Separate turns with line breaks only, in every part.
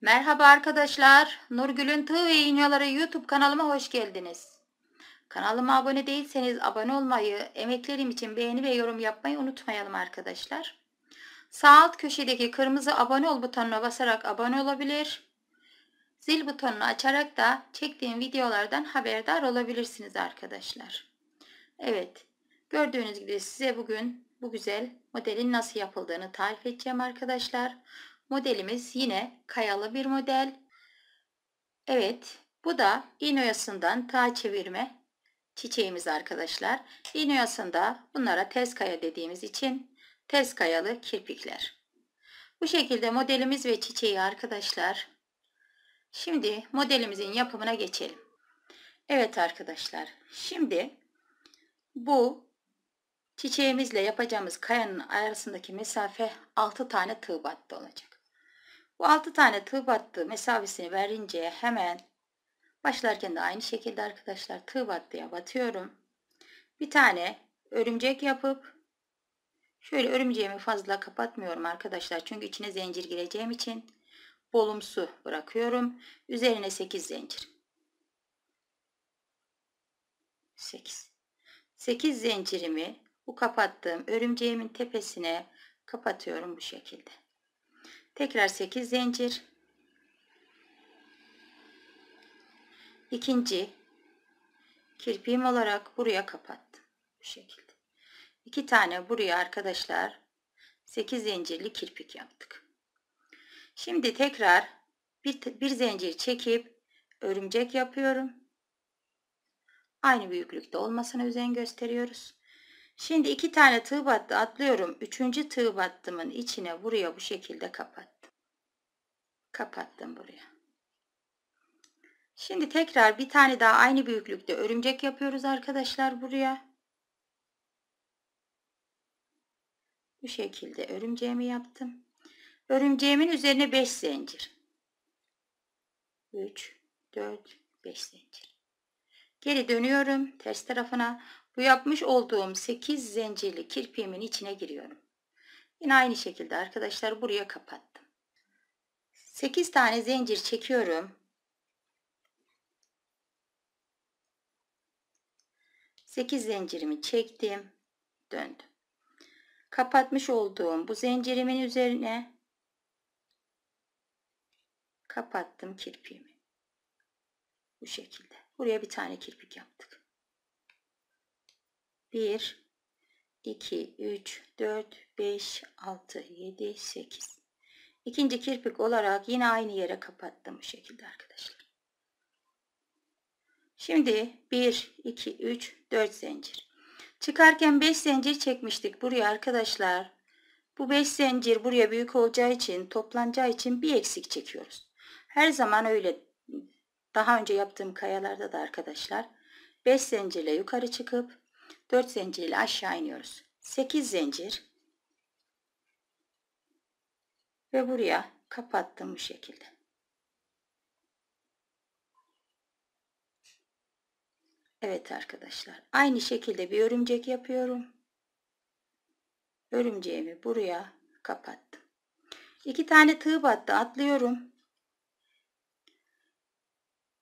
Merhaba arkadaşlar. Nurgül'ün Tığ ve İğneleri YouTube kanalıma hoş geldiniz. Kanalıma abone değilseniz abone olmayı, emeklerim için beğeni ve yorum yapmayı unutmayalım arkadaşlar. Sağ alt köşedeki kırmızı abone ol butonuna basarak abone olabilir. Zil butonunu açarak da çektiğim videolardan haberdar olabilirsiniz arkadaşlar. Evet, gördüğünüz gibi size bugün bu güzel modelin nasıl yapıldığını tarif edeceğim arkadaşlar. Arkadaşlar. Modelimiz yine kayalı bir model. Evet bu da iğne ta çevirme çiçeğimiz arkadaşlar. İğne bunlara tez kaya dediğimiz için tez kayalı kirpikler. Bu şekilde modelimiz ve çiçeği arkadaşlar. Şimdi modelimizin yapımına geçelim. Evet arkadaşlar şimdi bu çiçeğimizle yapacağımız kayanın arasındaki mesafe 6 tane tığ battı olacak. Bu 6 tane tığ battı mesafesini verince hemen başlarken de aynı şekilde arkadaşlar tığ battıya batıyorum. Bir tane örümcek yapıp şöyle örümceğimi fazla kapatmıyorum arkadaşlar. Çünkü içine zincir gireceğim için bolumsu bırakıyorum. Üzerine 8 zincir. 8. 8 zincirimi bu kapattığım örümceğimin tepesine kapatıyorum bu şekilde tekrar 8 zincir ikinci kirpiğim olarak buraya kapattım bu şekilde İki tane buraya arkadaşlar 8 zincirli kirpik yaptık şimdi tekrar bir, bir zincir çekip örümcek yapıyorum aynı büyüklükte olmasına özen gösteriyoruz Şimdi iki tane tığ battı atlıyorum. Üçüncü tığ battımın içine buraya bu şekilde kapattım. Kapattım buraya. Şimdi tekrar bir tane daha aynı büyüklükte örümcek yapıyoruz arkadaşlar buraya. Bu şekilde örümceğimi yaptım. Örümceğimin üzerine 5 zincir. 3, 4, 5 zincir. Geri dönüyorum ters tarafına. Bu yapmış olduğum 8 zincirli kirpiğimin içine giriyorum. Yine aynı şekilde arkadaşlar buraya kapattım. 8 tane zincir çekiyorum. Sekiz zincirimi çektim. Döndüm. Kapatmış olduğum bu zincirimin üzerine kapattım kirpiğimi. Bu şekilde. Buraya bir tane kirpik yaptık. 1, 2, 3, 4, 5, 6, 7, 8. İkinci kirpik olarak yine aynı yere kapattım bu şekilde arkadaşlar. Şimdi 1, 2, 3, 4 zincir. Çıkarken 5 zincir çekmiştik buraya arkadaşlar. Bu 5 zincir buraya büyük olacağı için toplanacağı için bir eksik çekiyoruz. Her zaman öyle daha önce yaptığım kayalarda da arkadaşlar 5 zincirle yukarı çıkıp 4 zincir ile aşağı iniyoruz. 8 zincir ve buraya kapattım bu şekilde. Evet arkadaşlar aynı şekilde bir örümcek yapıyorum. Örümceğimi buraya kapattım. İki tane tığ battı atlıyorum.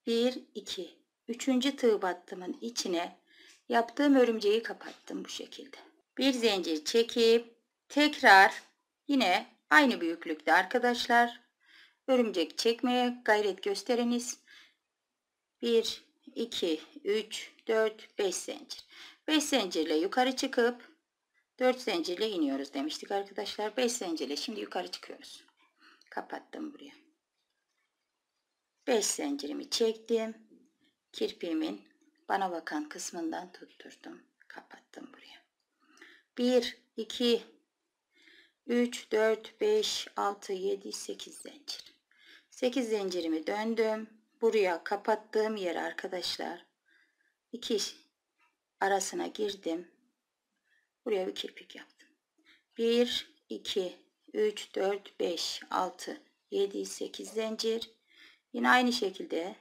1 2 3. tığ battımın içine yaptığım örümceği kapattım bu şekilde. Bir zincir çekip tekrar yine aynı büyüklükte arkadaşlar örümcek çekmeye gayret gösteriniz. 1 2 3 4 5 zincir. 5 zincirle yukarı çıkıp 4 zincirle iniyoruz demiştik arkadaşlar. 5 zincirle şimdi yukarı çıkıyoruz. Kapattım buraya. 5 zincirimi çektim. Kirpiğimin bana bakan kısmından tutturdum. Kapattım buraya. 1, 2, 3, 4, 5, 6, 7, 8 zincir. 8 zincirimi döndüm. Buraya kapattığım yer arkadaşlar. 2 arasına girdim. Buraya bir kirpik yaptım. 1, 2, 3, 4, 5, 6, 7, 8 zincir. Yine aynı şekilde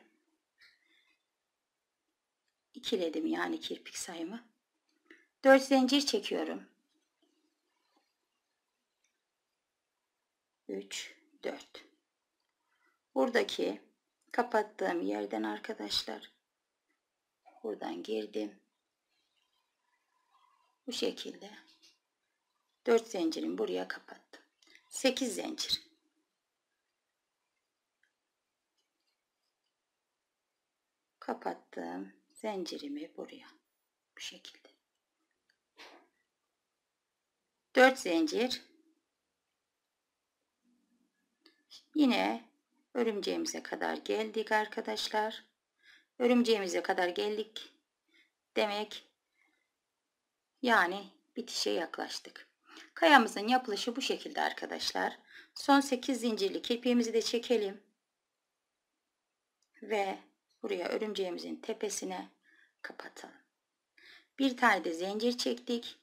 İkiledim yani kirpik sayımı. 4 zincir çekiyorum. 3 4 Buradaki kapattığım yerden arkadaşlar buradan girdim. Bu şekilde 4 zincirin buraya kapattım. 8 zincir. Kapattım zincirimi buraya bu şekilde 4 zincir yine örümceğimize kadar geldik arkadaşlar örümceğimize kadar geldik demek yani bitişe yaklaştık kayamızın yapılışı bu şekilde arkadaşlar son 8 zincirli kirpiğimizi de çekelim ve buraya örümceğimizin tepesine kapatalım. Bir tane de zincir çektik.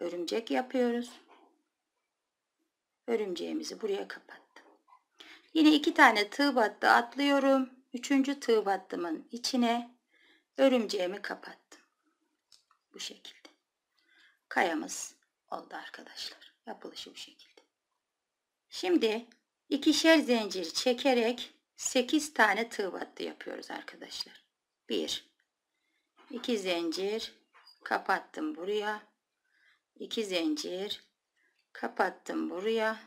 Örümcek yapıyoruz. Örümceğimizi buraya kapattım. Yine iki tane tığ battı atlıyorum. Üçüncü tığ battımın içine örümceğimi kapattım. Bu şekilde. Kayamız oldu arkadaşlar. Yapılışı bu şekilde. Şimdi ikişer zincir çekerek 8 tane tığ battı yapıyoruz arkadaşlar. 1 2 zincir kapattım buraya 2 zincir kapattım buraya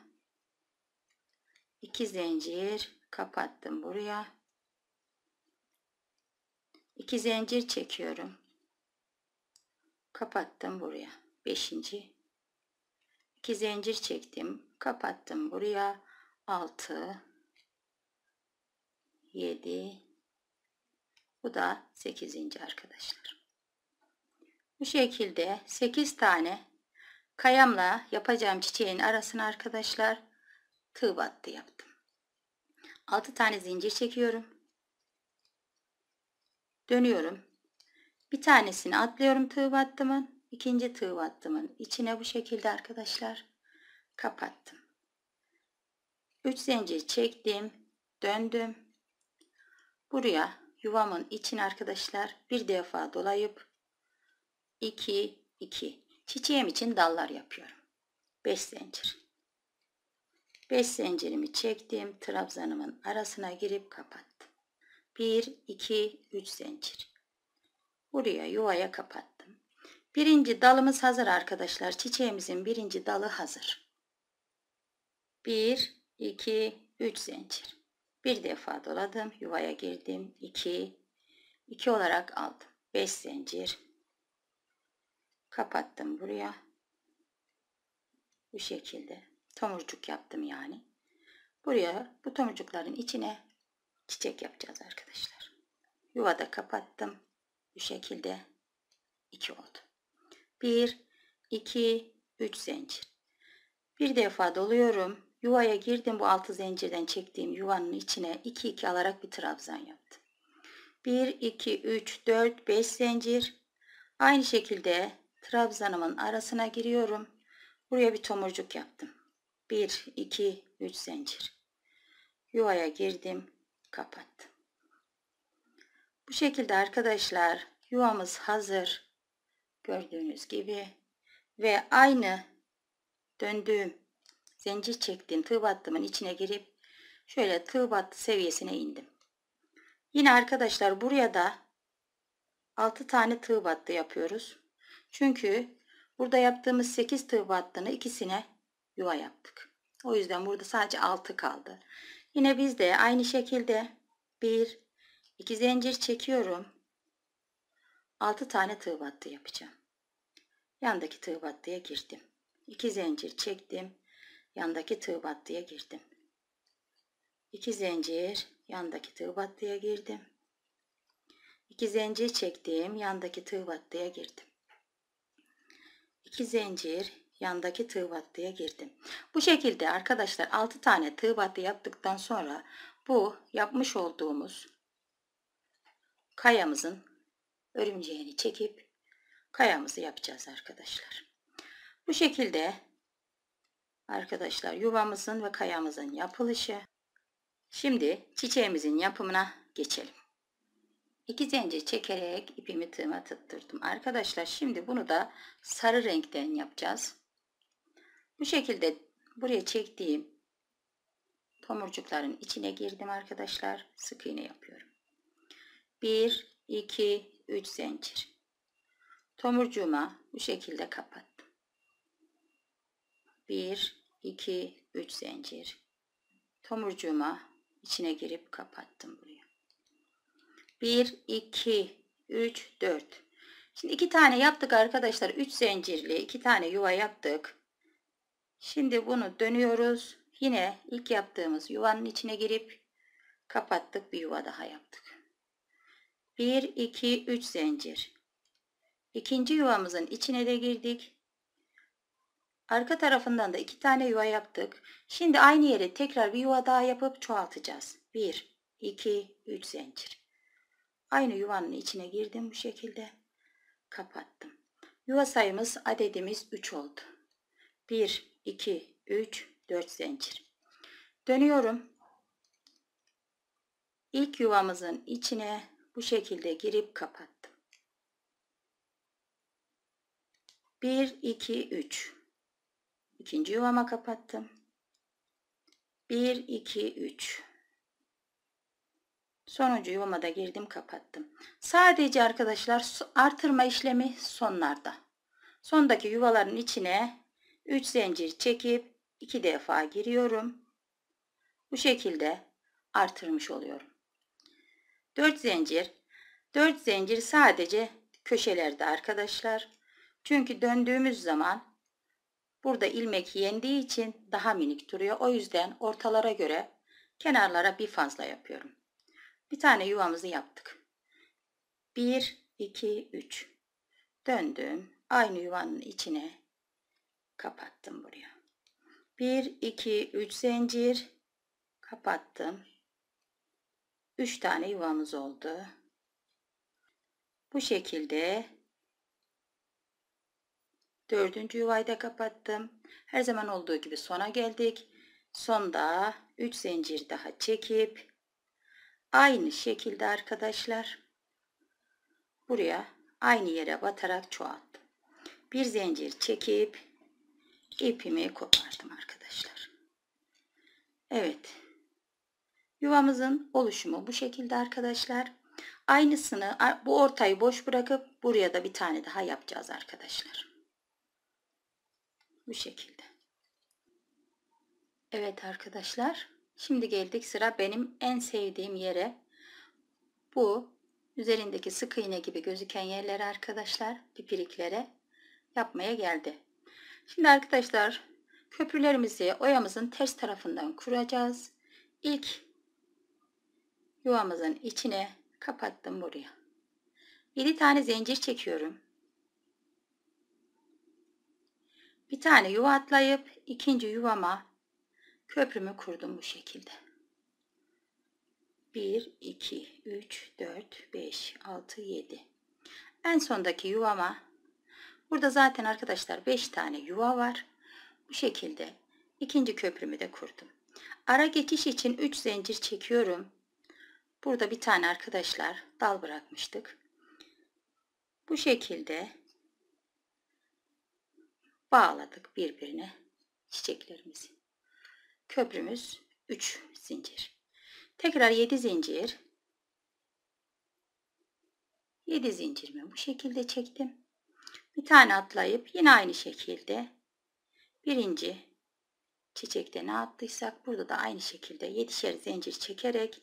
2 zincir kapattım buraya 2 zincir çekiyorum kapattım buraya 5. 2 zincir çektim kapattım buraya 6 7 bu da 8. arkadaşlar. Bu şekilde 8 tane kayamla yapacağım çiçeğin arasını arkadaşlar tığ battı yaptım. 6 tane zincir çekiyorum. Dönüyorum. Bir tanesini atlıyorum tığ battımın. ikinci tığ battımın içine bu şekilde arkadaşlar kapattım. 3 zincir çektim. Döndüm. Buraya yuvamın için arkadaşlar bir defa dolayıp 2 2 çiçeğim için dallar yapıyorum 5 zincir 5 zincirimi çektim trabzanımın arasına girip kapattım 1 2 3 zincir buraya yuvaya kapattım birinci dalımız hazır arkadaşlar çiçeğimizin birinci dalı hazır 1 2 3 zincir bir defa doladım. Yuvaya girdim. 2 2 olarak aldım. 5 zincir. Kapattım buraya. Bu şekilde tomurcuk yaptım yani. Buraya bu tomurcukların içine çiçek yapacağız arkadaşlar. Yuvada kapattım. Bu şekilde 2 oldu. 1 2 3 zincir. Bir defa doluyorum. Yuvaya girdim bu altı zincirden çektiğim yuvanın içine 2 2 alarak bir trabzan yaptım. 1 2 3 4 5 zincir. Aynı şekilde trabzanımın arasına giriyorum. Buraya bir tomurcuk yaptım. 1 2 3 zincir. Yuvaya girdim, kapattım. Bu şekilde arkadaşlar yuvamız hazır. Gördüğünüz gibi ve aynı döndüğüm zincir çektiğim tığ battımın içine girip şöyle tığ battı seviyesine indim. Yine arkadaşlar buraya da 6 tane tığ battı yapıyoruz. Çünkü burada yaptığımız 8 tığ battını ikisine yuva yaptık. O yüzden burada sadece 6 kaldı. Yine biz de aynı şekilde 1 2 zincir çekiyorum. 6 tane tığ battı yapacağım. Yandaki tığ battıya girdim. 2 zincir çektim yandaki tığ battıya girdim. İki zincir yandaki tığ battıya girdim. İki zincir çektiğim yandaki tığ battıya girdim. İki zincir yandaki tığ battıya girdim. Bu şekilde arkadaşlar 6 tane tığ battı yaptıktan sonra bu yapmış olduğumuz kayamızın örümceğini çekip kayamızı yapacağız arkadaşlar. Bu şekilde Arkadaşlar yuvamızın ve kayamızın yapılışı. Şimdi çiçeğimizin yapımına geçelim. İki zincir çekerek ipimi tığıma tıktırdım. Arkadaşlar şimdi bunu da sarı renkten yapacağız. Bu şekilde buraya çektiğim tomurcukların içine girdim arkadaşlar. Sık iğne yapıyorum. 1, 2, 3 zincir. Tomurcuğuma bu şekilde kapat. 1, 2, 3 zincir. Tomurcuğuma içine girip kapattım buraya. 1, 2, 3, 4. Şimdi iki tane yaptık arkadaşlar. 3 zincirli iki tane yuva yaptık. Şimdi bunu dönüyoruz. Yine ilk yaptığımız yuvanın içine girip kapattık. Bir yuva daha yaptık. 1, 2, 3 zincir. İkinci yuvamızın içine de girdik. Arka tarafından da iki tane yuva yaptık. Şimdi aynı yere tekrar bir yuva daha yapıp çoğaltacağız. 1, 2, 3 zincir. Aynı yuvanın içine girdim bu şekilde. Kapattım. Yuva sayımız adedimiz 3 oldu. 1, 2, 3, 4 zincir. Dönüyorum. İlk yuvamızın içine bu şekilde girip kapattım. 1, 2, 3. İkinci yuvama kapattım 1 2 3 sonuncu yuvama da girdim kapattım sadece arkadaşlar artırma işlemi sonlarda sondaki yuvaların içine 3 zincir çekip 2 defa giriyorum bu şekilde artırmış oluyorum 4 zincir 4 zincir sadece köşelerde arkadaşlar çünkü döndüğümüz zaman Burada ilmek yendiği için daha minik duruyor. O yüzden ortalara göre kenarlara bir fazla yapıyorum. Bir tane yuvamızı yaptık. 1, 2, 3. Döndüm. Aynı yuvanın içine kapattım buraya. 1, 2, 3 zincir. Kapattım. 3 tane yuvamız oldu. Bu şekilde Dördüncü yuvayda kapattım. Her zaman olduğu gibi sona geldik. Sonda 3 zincir daha çekip aynı şekilde arkadaşlar buraya aynı yere batarak çoğalttım. Bir zincir çekip ipimi kopardım arkadaşlar. Evet. Yuvamızın oluşumu bu şekilde arkadaşlar. Aynısını bu ortayı boş bırakıp buraya da bir tane daha yapacağız arkadaşlar. Bu şekilde. Evet arkadaşlar. Şimdi geldik sıra benim en sevdiğim yere. Bu üzerindeki sık iğne gibi gözüken yerlere arkadaşlar pipiriklere yapmaya geldi. Şimdi arkadaşlar köprülerimizi oyamızın ters tarafından kuracağız. İlk yuvamızın içine kapattım buraya. 7 tane zincir çekiyorum. Bir tane yuva atlayıp ikinci yuvama köprümü kurdum bu şekilde. 1, 2, 3, 4, 5, 6, 7. En sondaki yuvama burada zaten arkadaşlar 5 tane yuva var. Bu şekilde ikinci köprümü de kurdum. Ara geçiş için 3 zincir çekiyorum. Burada bir tane arkadaşlar dal bırakmıştık. Bu şekilde bağladık birbirine çiçeklerimizi. Köprümüz 3 zincir. Tekrar 7 zincir. 7 zincirimi bu şekilde çektim. Bir tane atlayıp yine aynı şekilde birinci çiçekte ne attıysak burada da aynı şekilde 7'şer zincir çekerek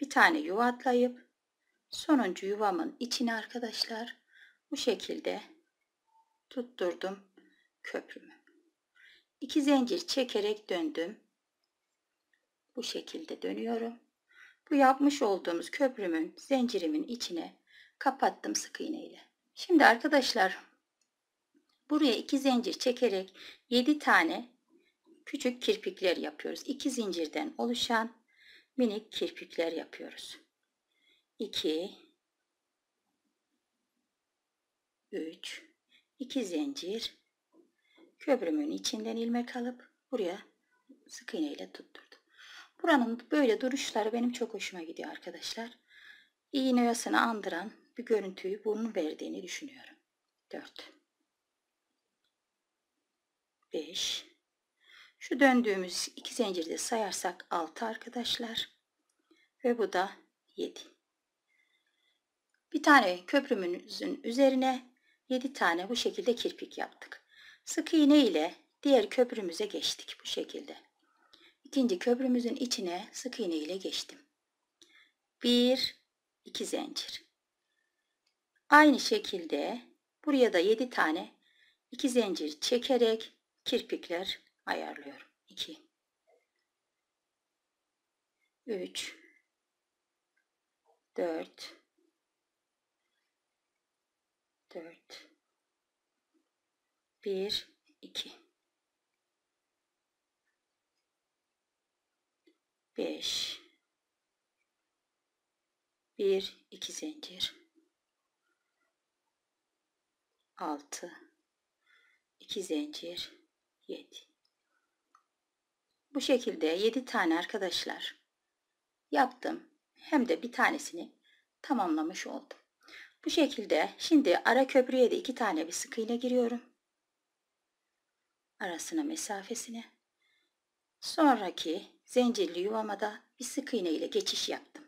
bir tane yuva atlayıp sonuncu yuvamın içine arkadaşlar bu şekilde tutturdum köprümü. İki zincir çekerek döndüm. Bu şekilde dönüyorum. Bu yapmış olduğumuz köprümün zincirimin içine kapattım sık iğne ile. Şimdi arkadaşlar buraya iki zincir çekerek 7 tane küçük kirpikler yapıyoruz. İki zincirden oluşan minik kirpikler yapıyoruz. 2 3 2 zincir köprümün içinden ilmek alıp buraya sık iğne ile tutturdum. Buranın böyle duruşları benim çok hoşuma gidiyor arkadaşlar. İğne yasını andıran bir görüntüyü bunun verdiğini düşünüyorum. 4 5 Şu döndüğümüz iki zinciri sayarsak 6 arkadaşlar. Ve bu da 7. Bir tane köprümüzün üzerine 7 tane bu şekilde kirpik yaptık. Sık iğne ile diğer köprümüze geçtik bu şekilde. İkinci köprümüzün içine sık iğne ile geçtim. 1 2 zincir. Aynı şekilde buraya da 7 tane 2 zincir çekerek kirpikler ayarlıyorum. 2 3 4 4 1 2 5 1 2 zincir 6 2 zincir 7 bu şekilde 7 tane arkadaşlar yaptım hem de bir tanesini tamamlamış oldum bu şekilde şimdi ara köprüye de iki tane bir sık iğne giriyorum. Arasına mesafesine. Sonraki zincirli yuvamada bir sık iğne ile geçiş yaptım.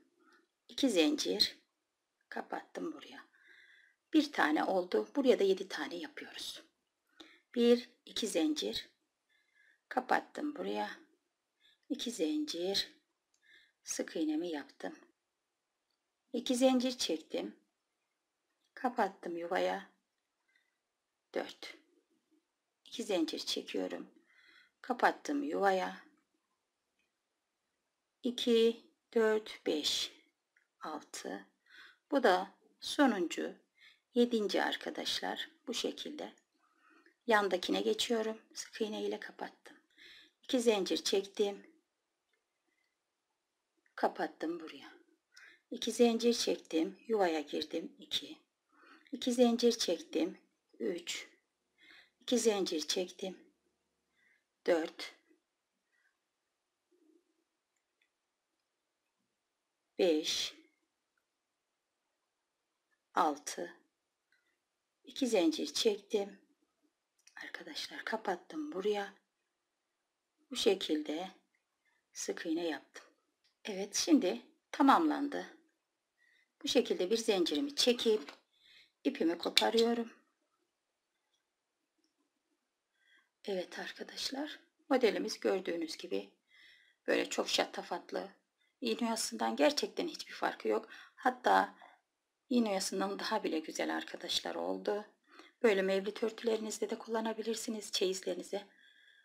İki zincir kapattım buraya. Bir tane oldu. Buraya da yedi tane yapıyoruz. Bir, iki zincir kapattım buraya. İki zincir sık iğnemi yaptım. İki zincir çektim kapattım yuvaya 4 2 zincir çekiyorum kapattım yuvaya 2 4 5 6 bu da sonuncu 7. arkadaşlar bu şekilde yandakine geçiyorum sık iğne ile kapattım 2 zincir çektim kapattım buraya 2 zincir çektim yuvaya girdim 2 2 zincir çektim 3 2 zincir çektim 4 5 6 2 zincir çektim arkadaşlar kapattım buraya bu şekilde sık iğne yaptım Evet şimdi tamamlandı bu şekilde bir zincirimi çekip ipimi koparıyorum. Evet arkadaşlar modelimiz gördüğünüz gibi böyle çok şatafatlı. İğne oyasından gerçekten hiçbir farkı yok. Hatta iğne oyasından daha bile güzel arkadaşlar oldu. Böyle mevlit örtülerinizde de kullanabilirsiniz. Çeyizlerinize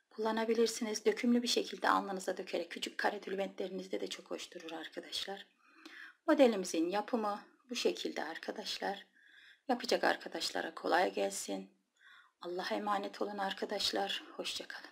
kullanabilirsiniz. Dökümlü bir şekilde alnınıza dökerek küçük kare tülbentlerinizde de çok hoş durur arkadaşlar. Modelimizin yapımı bu şekilde arkadaşlar. Yapacak arkadaşlara kolay gelsin. Allah'a emanet olun arkadaşlar. Hoşçakalın.